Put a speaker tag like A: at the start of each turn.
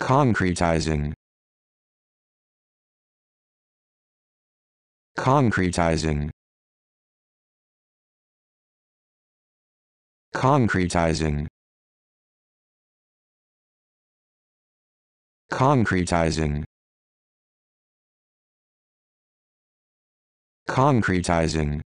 A: concretizing concretizing concretizing concretizing concretizing